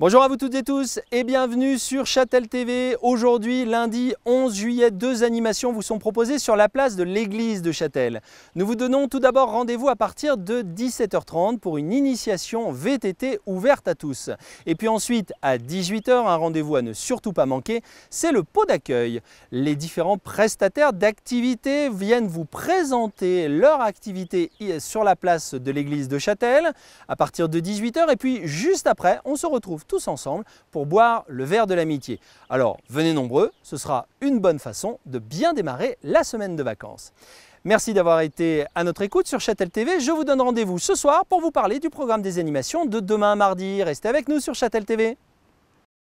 Bonjour à vous toutes et tous et bienvenue sur Châtel TV. Aujourd'hui, lundi 11 juillet, deux animations vous sont proposées sur la place de l'église de Châtel. Nous vous donnons tout d'abord rendez-vous à partir de 17h30 pour une initiation VTT ouverte à tous. Et puis ensuite, à 18h, un rendez-vous à ne surtout pas manquer, c'est le pot d'accueil. Les différents prestataires d'activités viennent vous présenter leur activité sur la place de l'église de Châtel à partir de 18h et puis juste après, on se retrouve tous ensemble pour boire le verre de l'amitié. Alors venez nombreux, ce sera une bonne façon de bien démarrer la semaine de vacances. Merci d'avoir été à notre écoute sur Châtel TV. Je vous donne rendez-vous ce soir pour vous parler du programme des animations de demain mardi. Restez avec nous sur Châtel TV.